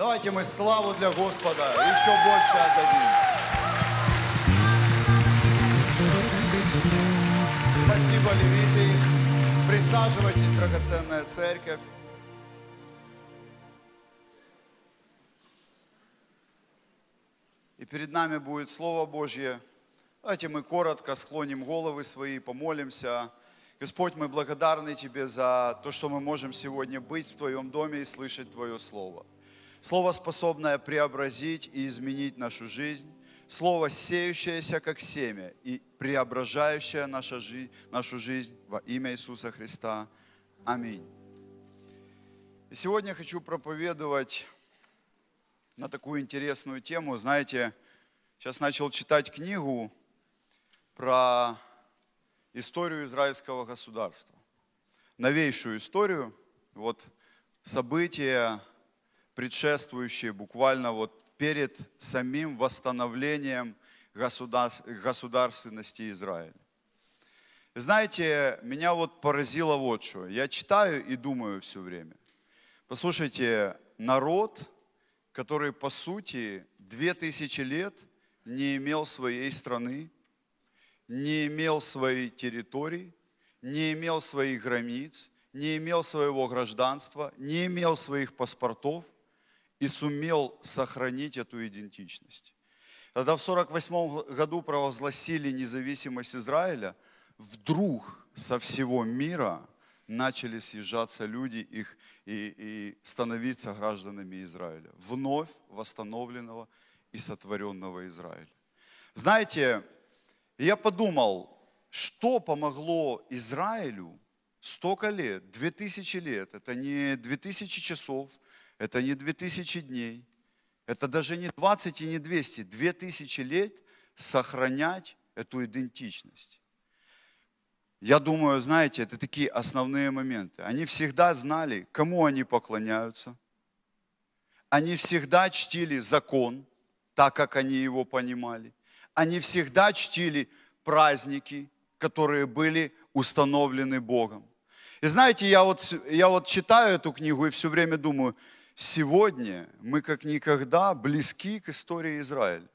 Давайте мы славу для Господа еще больше отдадим. Спасибо, левиты. Присаживайтесь, драгоценная церковь. И перед нами будет Слово Божье. Давайте мы коротко склоним головы свои, помолимся. Господь, мы благодарны Тебе за то, что мы можем сегодня быть в Твоем доме и слышать Твое Слово. Слово, способное преобразить и изменить нашу жизнь. Слово, сеющееся как семя и преображающее нашу жизнь, нашу жизнь во имя Иисуса Христа. Аминь. И сегодня хочу проповедовать на такую интересную тему. Знаете, сейчас начал читать книгу про историю израильского государства. Новейшую историю, вот события предшествующие буквально вот перед самим восстановлением государ... государственности Израиля. Знаете, меня вот поразило вот что. Я читаю и думаю все время. Послушайте, народ, который по сути две тысячи лет не имел своей страны, не имел своей территории, не имел своих границ, не имел своего гражданства, не имел своих паспортов – и сумел сохранить эту идентичность. Когда в 1948 году провозгласили независимость Израиля, вдруг со всего мира начали съезжаться люди их и, и становиться гражданами Израиля, вновь восстановленного и сотворенного Израиля. Знаете, я подумал, что помогло Израилю столько лет, 2000 лет, это не 2000 часов – это не 2000 дней, это даже не 20 и не 200, 2000 лет сохранять эту идентичность. Я думаю, знаете, это такие основные моменты. Они всегда знали, кому они поклоняются. Они всегда чтили закон, так как они его понимали. Они всегда чтили праздники, которые были установлены Богом. И знаете, я вот, я вот читаю эту книгу и все время думаю, Сегодня мы как никогда близки к истории Израиля.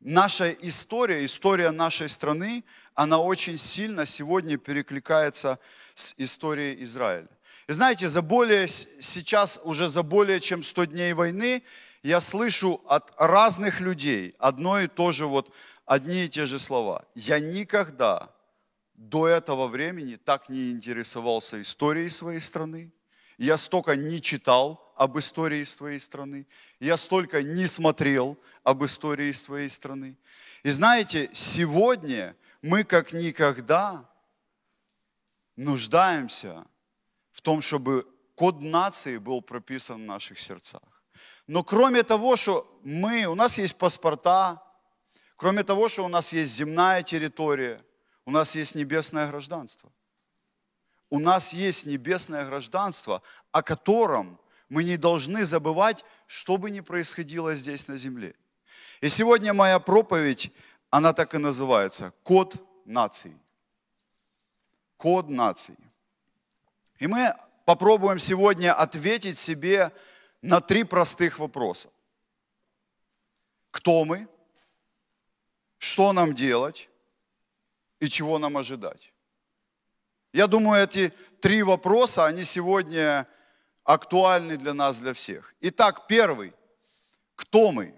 Наша история, история нашей страны, она очень сильно сегодня перекликается с историей Израиля. И знаете, за более, сейчас уже за более чем 100 дней войны я слышу от разных людей одно и то же, вот одни и те же слова. Я никогда до этого времени так не интересовался историей своей страны, я столько не читал об истории своей страны. Я столько не смотрел об истории своей страны. И знаете, сегодня мы как никогда нуждаемся в том, чтобы код нации был прописан в наших сердцах. Но кроме того, что мы, у нас есть паспорта, кроме того, что у нас есть земная территория, у нас есть небесное гражданство у нас есть небесное гражданство, о котором мы не должны забывать, что бы ни происходило здесь на земле. И сегодня моя проповедь, она так и называется – «Код наций». Код наций. И мы попробуем сегодня ответить себе на три простых вопроса. Кто мы? Что нам делать? И чего нам ожидать? Я думаю, эти три вопроса, они сегодня актуальны для нас, для всех. Итак, первый. Кто мы?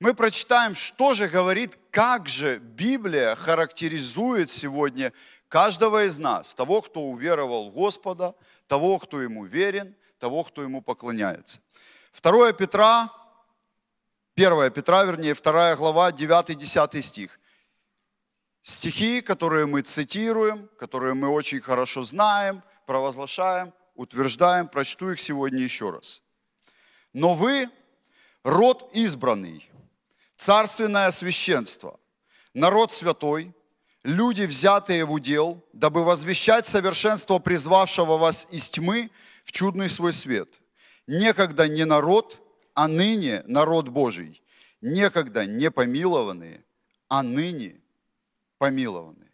Мы прочитаем, что же говорит, как же Библия характеризует сегодня каждого из нас, того, кто уверовал в Господа, того, кто ему верен, того, кто ему поклоняется. Второе Петра, 1 Петра, вернее, 2 глава, 9-10 стих стихи, которые мы цитируем, которые мы очень хорошо знаем, провозглашаем, утверждаем, прочту их сегодня еще раз. Но вы – род избранный, царственное священство, народ святой, люди, взятые в удел, дабы возвещать совершенство призвавшего вас из тьмы в чудный свой свет. Некогда не народ, а ныне народ Божий. Некогда не помилованные, а ныне – помилованы.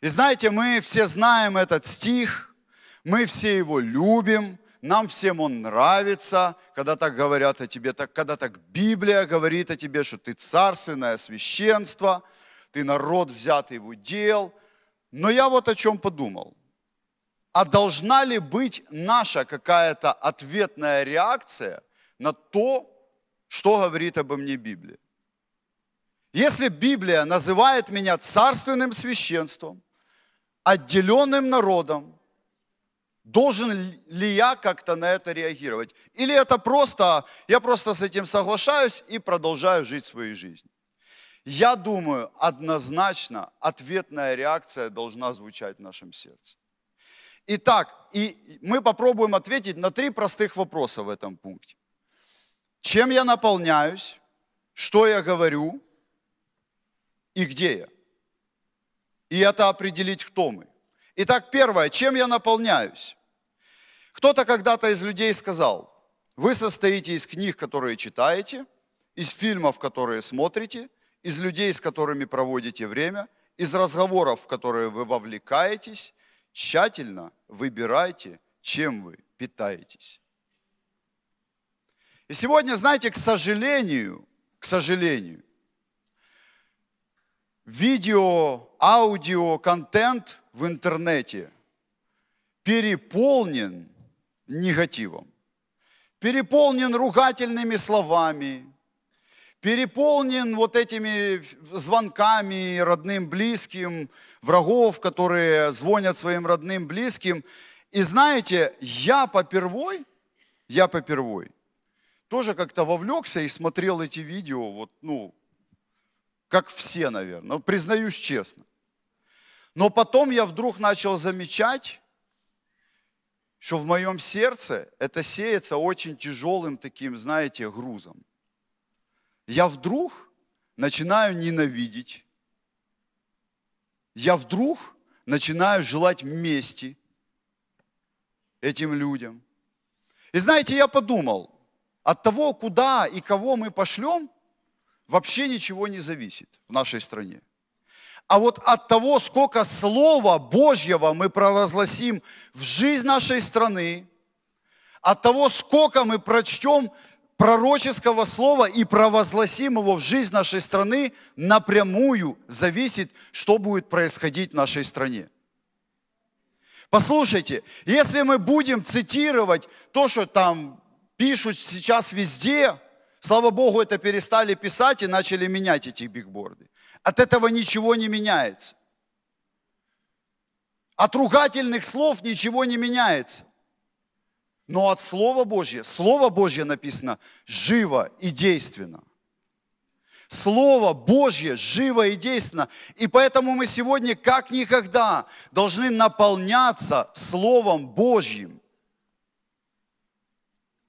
И знаете, мы все знаем этот стих, мы все его любим, нам всем он нравится, когда так говорят о тебе, так, когда так Библия говорит о тебе, что ты царственное священство, ты народ, взятый в удел. Но я вот о чем подумал. А должна ли быть наша какая-то ответная реакция на то, что говорит обо мне Библия? Если Библия называет меня царственным священством, отделенным народом, должен ли я как-то на это реагировать? Или это просто, я просто с этим соглашаюсь и продолжаю жить своей жизнью? Я думаю, однозначно ответная реакция должна звучать в нашем сердце. Итак, и мы попробуем ответить на три простых вопроса в этом пункте. Чем я наполняюсь? Что я говорю? и где я. И это определить, кто мы. Итак, первое, чем я наполняюсь? Кто-то когда-то из людей сказал, вы состоите из книг, которые читаете, из фильмов, которые смотрите, из людей, с которыми проводите время, из разговоров, в которые вы вовлекаетесь. Тщательно выбирайте, чем вы питаетесь. И сегодня, знаете, к сожалению, к сожалению, видео, аудио, контент в интернете переполнен негативом, переполнен ругательными словами, переполнен вот этими звонками родным, близким, врагов, которые звонят своим родным, близким. И знаете, я попервой, я попервой, тоже как-то вовлекся и смотрел эти видео, вот, ну, как все, наверное, признаюсь честно. Но потом я вдруг начал замечать, что в моем сердце это сеется очень тяжелым таким, знаете, грузом. Я вдруг начинаю ненавидеть. Я вдруг начинаю желать мести этим людям. И знаете, я подумал, от того, куда и кого мы пошлем – вообще ничего не зависит в нашей стране. А вот от того, сколько Слова Божьего мы провозгласим в жизнь нашей страны, от того, сколько мы прочтем пророческого слова и провозгласим его в жизнь нашей страны, напрямую зависит, что будет происходить в нашей стране. Послушайте, если мы будем цитировать то, что там пишут сейчас везде, Слава Богу, это перестали писать и начали менять эти бигборды. От этого ничего не меняется. От ругательных слов ничего не меняется. Но от Слова Божье, Слово Божье написано живо и действенно. Слово Божье живо и действенно. И поэтому мы сегодня, как никогда, должны наполняться Словом Божьим.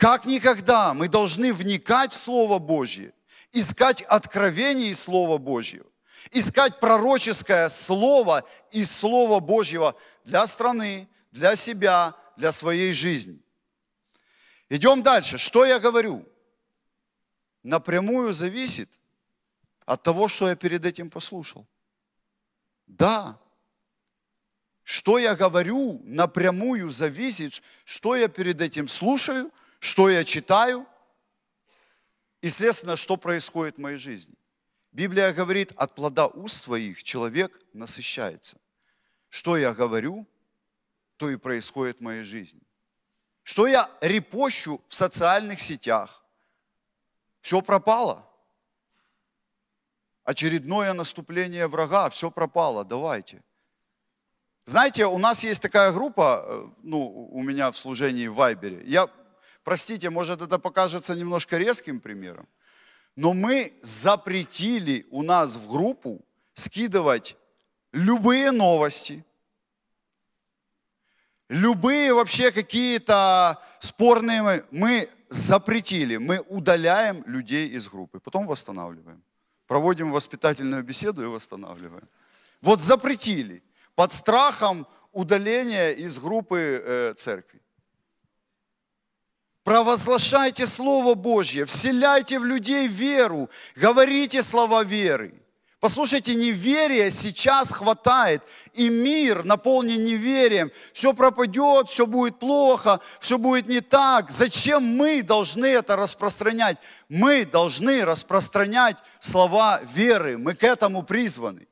Как никогда мы должны вникать в Слово Божье, искать откровение из Слова Божьего, искать пророческое Слово из Слова Божьего для страны, для себя, для своей жизни. Идем дальше. Что я говорю? Напрямую зависит от того, что я перед этим послушал. Да, что я говорю, напрямую зависит, что я перед этим слушаю – что я читаю и, следственно, что происходит в моей жизни. Библия говорит, от плода уст своих человек насыщается. Что я говорю, то и происходит в моей жизни. Что я репощу в социальных сетях, все пропало. Очередное наступление врага, все пропало, давайте. Знаете, у нас есть такая группа, э, ну, у меня в служении в Вайбере. Я Простите, может это покажется немножко резким примером, но мы запретили у нас в группу скидывать любые новости, любые вообще какие-то спорные, мы запретили, мы удаляем людей из группы, потом восстанавливаем. Проводим воспитательную беседу и восстанавливаем. Вот запретили под страхом удаления из группы э, церкви. Провозглашайте Слово Божье, вселяйте в людей веру, говорите слова веры. Послушайте, неверия сейчас хватает, и мир наполнен неверием. Все пропадет, все будет плохо, все будет не так. Зачем мы должны это распространять? Мы должны распространять слова веры, мы к этому призваны.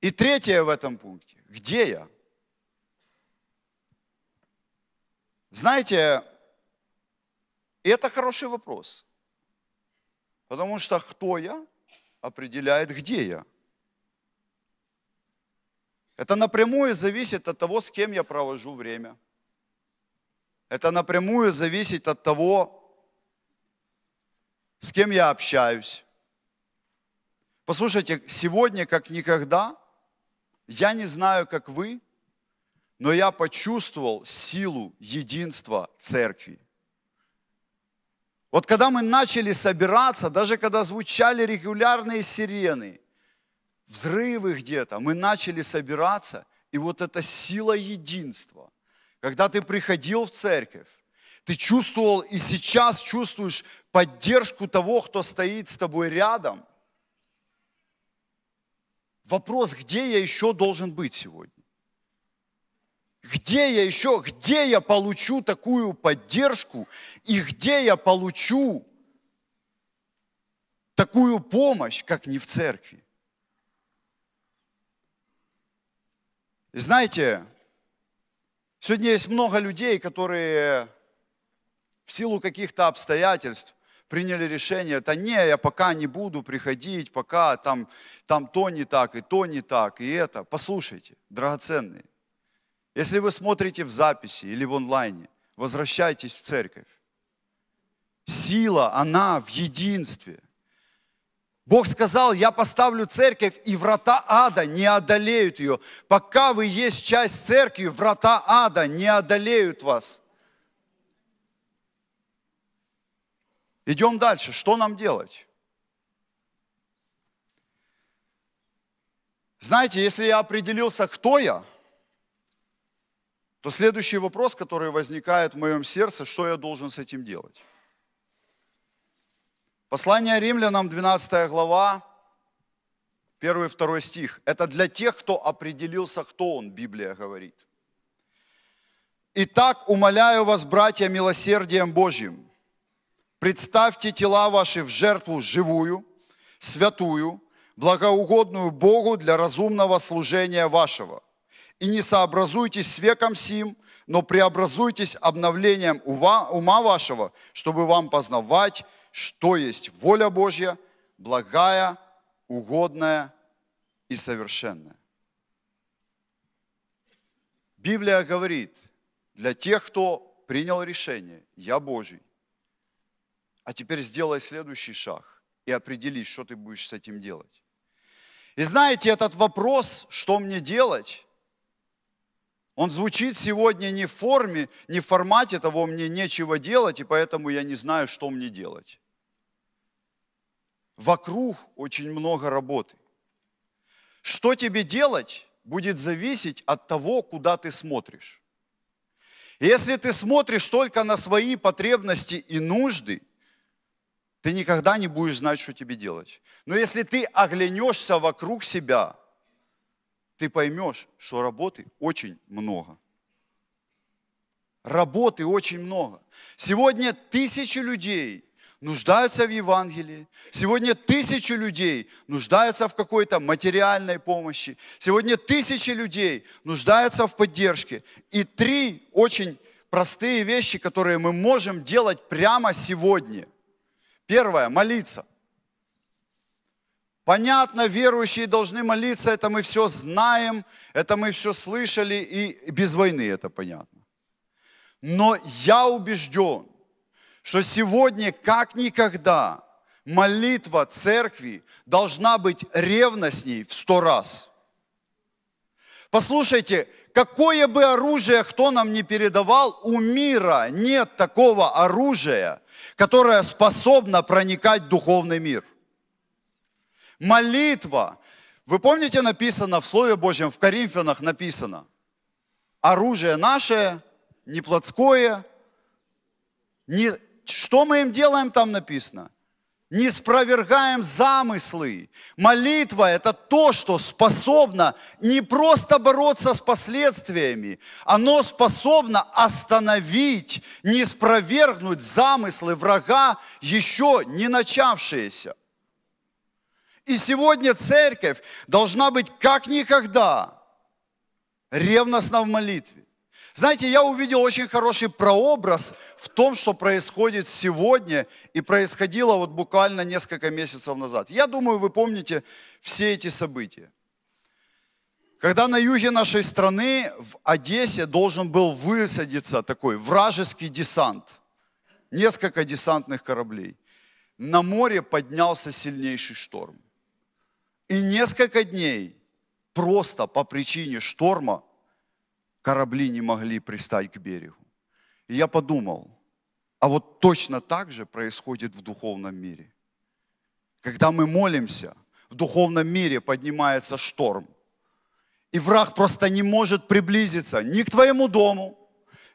И третье в этом пункте. Где я? Знаете, это хороший вопрос. Потому что кто я определяет, где я. Это напрямую зависит от того, с кем я провожу время. Это напрямую зависит от того, с кем я общаюсь. Послушайте, сегодня как никогда я не знаю, как вы, но я почувствовал силу единства церкви. Вот когда мы начали собираться, даже когда звучали регулярные сирены, взрывы где-то, мы начали собираться, и вот эта сила единства, когда ты приходил в церковь, ты чувствовал и сейчас чувствуешь поддержку того, кто стоит с тобой рядом. Вопрос, где я еще должен быть сегодня? Где я еще, где я получу такую поддержку и где я получу такую помощь, как не в церкви? знаете, сегодня есть много людей, которые в силу каких-то обстоятельств приняли решение, да не, я пока не буду приходить, пока там, там то не так, и то не так, и это. Послушайте, драгоценные, если вы смотрите в записи или в онлайне, возвращайтесь в церковь. Сила, она в единстве. Бог сказал, я поставлю церковь, и врата ада не одолеют ее. Пока вы есть часть церкви, врата ада не одолеют вас. Идем дальше. Что нам делать? Знаете, если я определился, кто я, то следующий вопрос, который возникает в моем сердце, что я должен с этим делать? Послание римлянам, 12 глава, 1 и 2 стих. Это для тех, кто определился, кто он, Библия говорит. «Итак, умоляю вас, братья, милосердием Божьим, представьте тела ваши в жертву живую, святую, благоугодную Богу для разумного служения вашего – и не сообразуйтесь с веком сим, но преобразуйтесь обновлением ума вашего, чтобы вам познавать, что есть воля Божья, благая, угодная и совершенная. Библия говорит, для тех, кто принял решение, я Божий, а теперь сделай следующий шаг и определись, что ты будешь с этим делать. И знаете, этот вопрос, что мне делать, он звучит сегодня не в форме, не в формате того, мне нечего делать, и поэтому я не знаю, что мне делать. Вокруг очень много работы. Что тебе делать, будет зависеть от того, куда ты смотришь. Если ты смотришь только на свои потребности и нужды, ты никогда не будешь знать, что тебе делать. Но если ты оглянешься вокруг себя – ты поймешь, что работы очень много. Работы очень много. Сегодня тысячи людей нуждаются в Евангелии. Сегодня тысячи людей нуждаются в какой-то материальной помощи. Сегодня тысячи людей нуждаются в поддержке. И три очень простые вещи, которые мы можем делать прямо сегодня. Первое – молиться. Понятно, верующие должны молиться, это мы все знаем, это мы все слышали, и без войны это понятно. Но я убежден, что сегодня, как никогда, молитва церкви должна быть ревностней в сто раз. Послушайте, какое бы оружие кто нам не передавал, у мира нет такого оружия, которое способно проникать в духовный мир молитва. Вы помните, написано в Слове Божьем, в Коринфянах написано, оружие наше, не плотское, не... что мы им делаем, там написано, не спровергаем замыслы. Молитва – это то, что способно не просто бороться с последствиями, оно способно остановить, не спровергнуть замыслы врага, еще не начавшиеся. И сегодня церковь должна быть как никогда ревностна в молитве. Знаете, я увидел очень хороший прообраз в том, что происходит сегодня и происходило вот буквально несколько месяцев назад. Я думаю, вы помните все эти события. Когда на юге нашей страны, в Одессе, должен был высадиться такой вражеский десант, несколько десантных кораблей, на море поднялся сильнейший шторм. И несколько дней просто по причине шторма корабли не могли пристать к берегу. И я подумал, а вот точно так же происходит в духовном мире. Когда мы молимся, в духовном мире поднимается шторм. И враг просто не может приблизиться ни к твоему дому,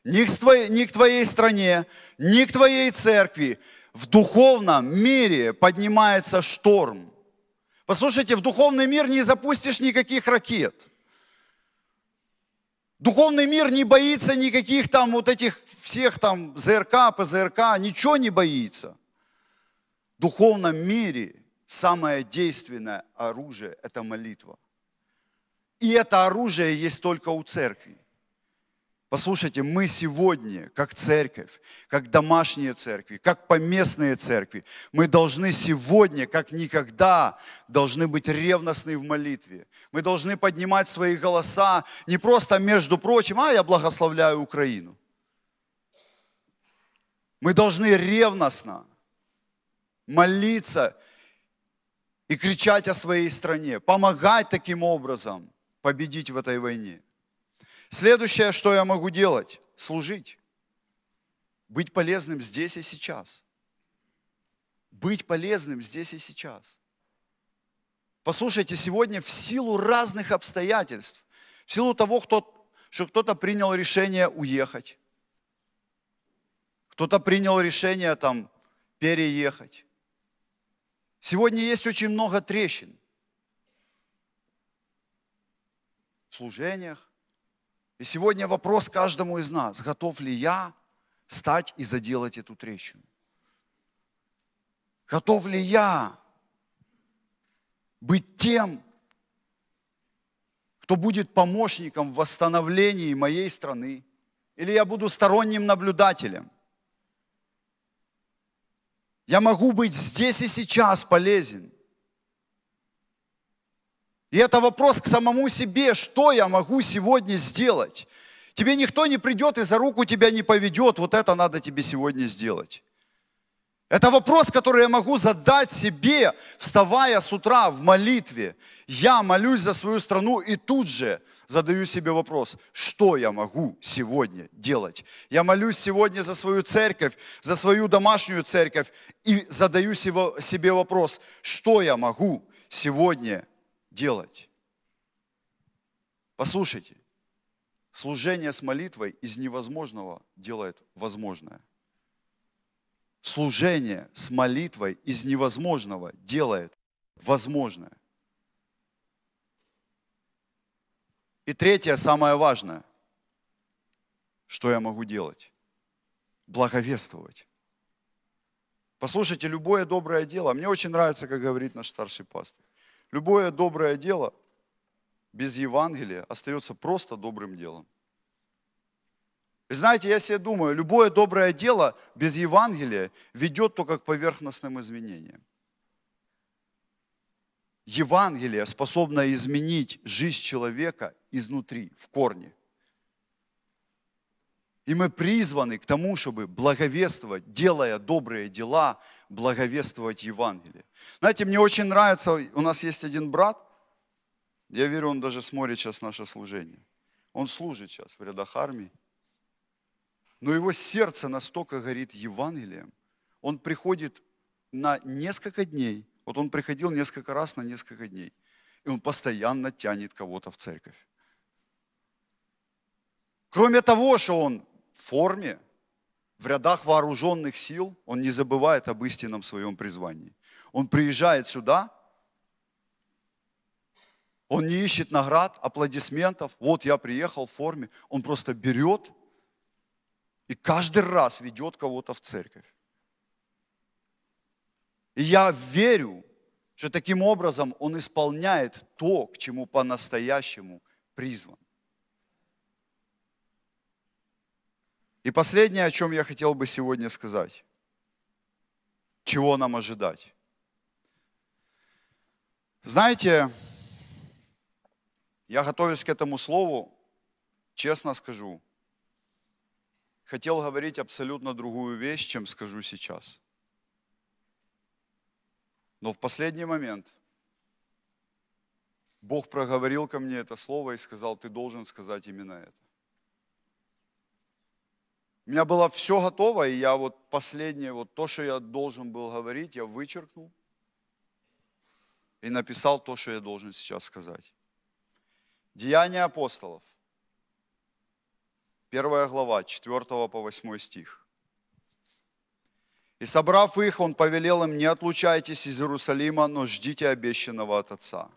ни к твоей, ни к твоей стране, ни к твоей церкви. В духовном мире поднимается шторм. Послушайте, в духовный мир не запустишь никаких ракет. Духовный мир не боится никаких там вот этих всех там ЗРК, ПЗРК, ничего не боится. В духовном мире самое действенное оружие – это молитва. И это оружие есть только у церкви. Послушайте, мы сегодня, как церковь, как домашние церкви, как поместные церкви, мы должны сегодня, как никогда, должны быть ревностны в молитве. Мы должны поднимать свои голоса не просто, между прочим, а я благословляю Украину. Мы должны ревностно молиться и кричать о своей стране, помогать таким образом победить в этой войне. Следующее, что я могу делать? Служить. Быть полезным здесь и сейчас. Быть полезным здесь и сейчас. Послушайте, сегодня в силу разных обстоятельств, в силу того, кто, что кто-то принял решение уехать, кто-то принял решение там переехать. Сегодня есть очень много трещин в служениях, и сегодня вопрос каждому из нас, готов ли я стать и заделать эту трещину? Готов ли я быть тем, кто будет помощником в восстановлении моей страны? Или я буду сторонним наблюдателем? Я могу быть здесь и сейчас полезен. И это вопрос к самому себе, что я могу сегодня сделать. Тебе никто не придет и за руку тебя не поведет, вот это надо тебе сегодня сделать. Это вопрос, который я могу задать себе, вставая с утра в молитве. Я молюсь за свою страну и тут же задаю себе вопрос, что я могу сегодня делать? Я молюсь сегодня за свою церковь, за свою домашнюю церковь и задаю себе вопрос, что я могу сегодня делать. Послушайте, служение с молитвой из невозможного делает возможное. Служение с молитвой из невозможного делает возможное. И третье, самое важное, что я могу делать? Благовествовать. Послушайте, любое доброе дело. Мне очень нравится, как говорит наш старший пастор. Любое доброе дело без Евангелия остается просто добрым делом. И знаете, я себе думаю, любое доброе дело без Евангелия ведет только к поверхностным изменениям. Евангелие способно изменить жизнь человека изнутри, в корне. И мы призваны к тому, чтобы благовествовать, делая добрые дела благовествовать Евангелие. Знаете, мне очень нравится, у нас есть один брат, я верю, он даже смотрит сейчас наше служение. Он служит сейчас в рядах армии. Но его сердце настолько горит Евангелием. Он приходит на несколько дней. Вот он приходил несколько раз на несколько дней. И он постоянно тянет кого-то в церковь. Кроме того, что он в форме, в рядах вооруженных сил, он не забывает об истинном своем призвании. Он приезжает сюда, он не ищет наград, аплодисментов, вот я приехал в форме, он просто берет и каждый раз ведет кого-то в церковь. И я верю, что таким образом он исполняет то, к чему по-настоящему призван. И последнее, о чем я хотел бы сегодня сказать. Чего нам ожидать? Знаете, я готовясь к этому слову, честно скажу, хотел говорить абсолютно другую вещь, чем скажу сейчас. Но в последний момент Бог проговорил ко мне это слово и сказал, ты должен сказать именно это. У меня было все готово, и я вот последнее, вот то, что я должен был говорить, я вычеркнул и написал то, что я должен сейчас сказать. Деяния апостолов, Первая глава, 4 по 8 стих. «И собрав их, он повелел им, не отлучайтесь из Иерусалима, но ждите обещанного от Отца,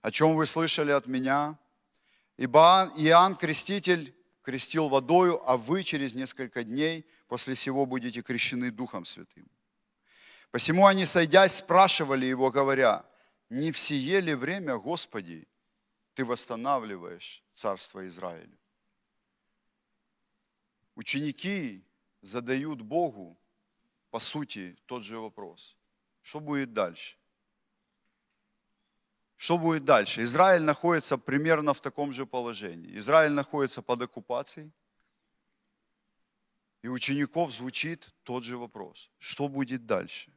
о чем вы слышали от меня, ибо Иоанн Креститель крестил водою, а вы через несколько дней после сего будете крещены Духом Святым. Посему они, сойдясь, спрашивали его, говоря, не в сие ли время, Господи, ты восстанавливаешь царство Израиля? Ученики задают Богу, по сути, тот же вопрос. Что будет дальше? Что будет дальше? Израиль находится примерно в таком же положении. Израиль находится под оккупацией. И учеников звучит тот же вопрос. Что будет дальше?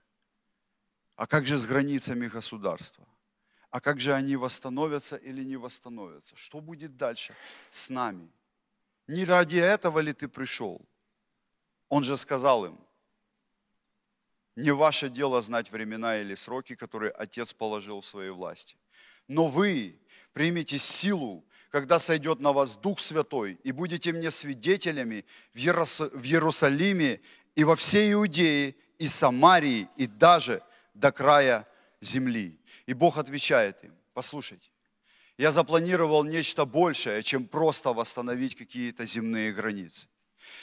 А как же с границами государства? А как же они восстановятся или не восстановятся? Что будет дальше с нами? Не ради этого ли ты пришел? Он же сказал им, не ваше дело знать времена или сроки, которые Отец положил в своей власти. Но вы примете силу, когда сойдет на вас Дух Святой, и будете мне свидетелями в, Иерусалиме и во всей Иудее, и Самарии, и даже до края земли. И Бог отвечает им, послушайте, я запланировал нечто большее, чем просто восстановить какие-то земные границы.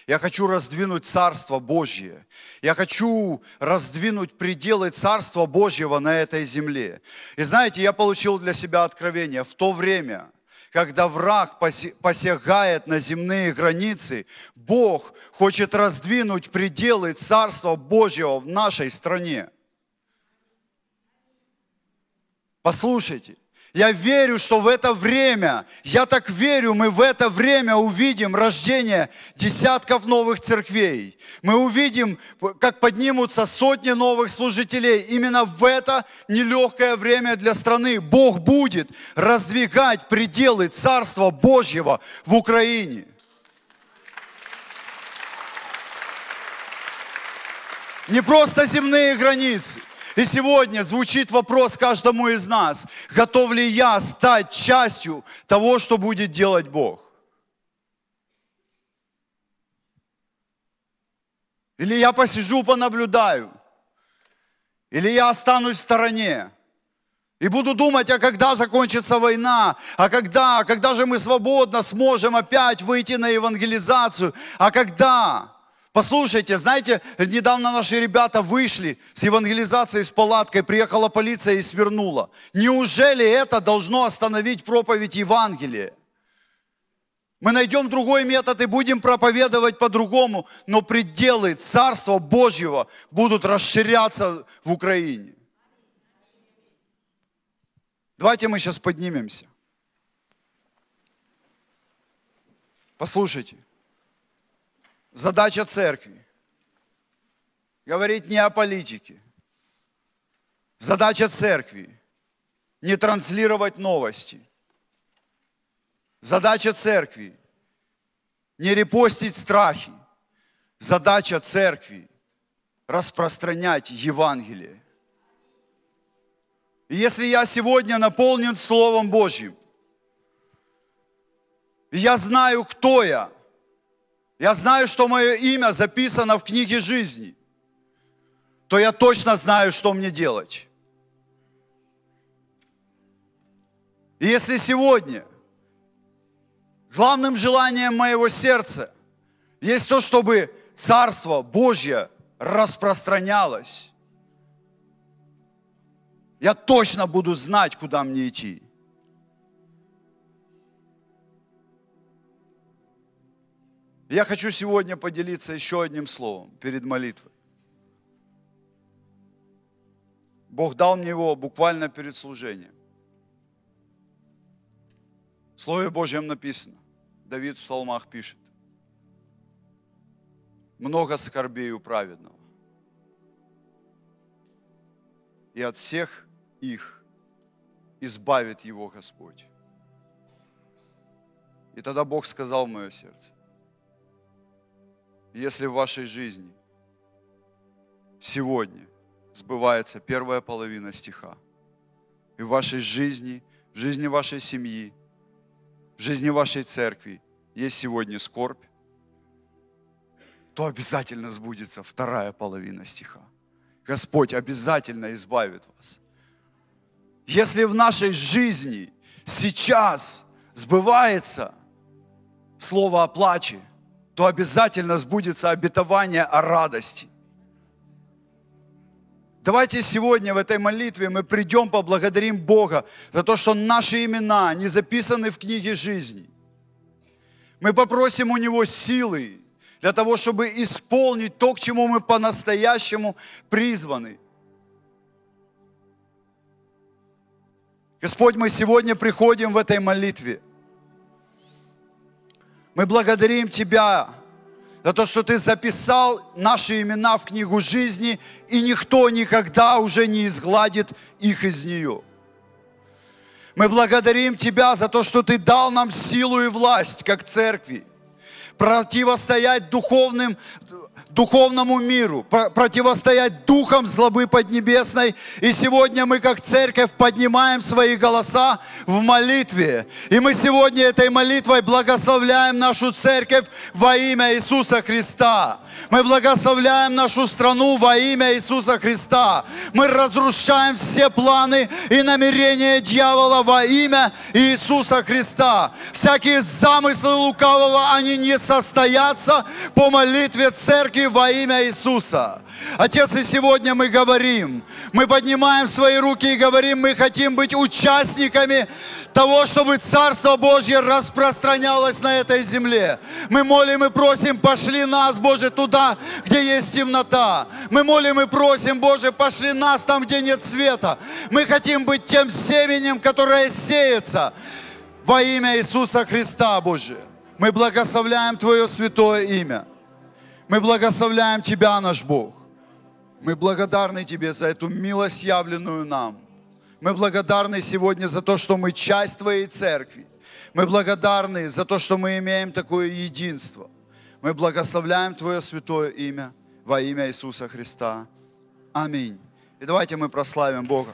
Я хочу раздвинуть Царство Божье. Я хочу раздвинуть пределы Царства Божьего на этой земле. И знаете, я получил для себя откровение. В то время, когда враг посягает на земные границы, Бог хочет раздвинуть пределы Царства Божьего в нашей стране. Послушайте, я верю, что в это время, я так верю, мы в это время увидим рождение десятков новых церквей. Мы увидим, как поднимутся сотни новых служителей. Именно в это нелегкое время для страны Бог будет раздвигать пределы Царства Божьего в Украине. Не просто земные границы – и сегодня звучит вопрос каждому из нас, готов ли я стать частью того, что будет делать Бог? Или я посижу, понаблюдаю? Или я останусь в стороне? И буду думать, а когда закончится война, а когда, а когда же мы свободно сможем опять выйти на евангелизацию, а когда? Послушайте, знаете, недавно наши ребята вышли с евангелизацией с палаткой, приехала полиция и свернула. Неужели это должно остановить проповедь Евангелия? Мы найдем другой метод и будем проповедовать по-другому, но пределы Царства Божьего будут расширяться в Украине. Давайте мы сейчас поднимемся. Послушайте. Задача церкви – говорить не о политике. Задача церкви – не транслировать новости. Задача церкви – не репостить страхи. Задача церкви – распространять Евангелие. И если я сегодня наполнен Словом Божьим, я знаю, кто я – я знаю, что мое имя записано в книге жизни, то я точно знаю, что мне делать. И если сегодня главным желанием моего сердца есть то, чтобы Царство Божье распространялось, я точно буду знать, куда мне идти. Я хочу сегодня поделиться еще одним словом перед молитвой. Бог дал мне его буквально перед служением. В Слове Божьем написано, Давид в псалмах пишет, много скорбей у праведного, и от всех их избавит его Господь. И тогда Бог сказал в мое сердце, если в вашей жизни сегодня сбывается первая половина стиха, и в вашей жизни, в жизни вашей семьи, в жизни вашей церкви есть сегодня скорбь, то обязательно сбудется вторая половина стиха. Господь обязательно избавит вас. Если в нашей жизни сейчас сбывается слово о плаче – то обязательно сбудется обетование о радости. Давайте сегодня в этой молитве мы придем, поблагодарим Бога за то, что наши имена не записаны в книге жизни. Мы попросим у Него силы для того, чтобы исполнить то, к чему мы по-настоящему призваны. Господь, мы сегодня приходим в этой молитве – мы благодарим Тебя за то, что Ты записал наши имена в книгу жизни, и никто никогда уже не изгладит их из нее. Мы благодарим Тебя за то, что Ты дал нам силу и власть, как церкви, противостоять духовным духовному миру, противостоять духам злобы поднебесной. И сегодня мы, как церковь, поднимаем свои голоса в молитве. И мы сегодня этой молитвой благословляем нашу церковь во имя Иисуса Христа. Мы благословляем нашу страну во имя Иисуса Христа. Мы разрушаем все планы и намерения дьявола во имя Иисуса Христа. Всякие замыслы лукавого, они не состоятся по молитве церкви во имя Иисуса. Отец, и сегодня мы говорим, мы поднимаем свои руки и говорим, мы хотим быть участниками того, чтобы Царство Божье распространялось на этой земле. Мы молим и просим, пошли нас, Боже, туда, где есть темнота. Мы молим и просим, Боже, пошли нас там, где нет света. Мы хотим быть тем семенем, которое сеется во имя Иисуса Христа, Боже. Мы благословляем Твое святое имя. Мы благословляем Тебя, наш Бог. Мы благодарны Тебе за эту милость, явленную нам. Мы благодарны сегодня за то, что мы часть Твоей церкви. Мы благодарны за то, что мы имеем такое единство. Мы благословляем Твое святое имя во имя Иисуса Христа. Аминь. И давайте мы прославим Бога.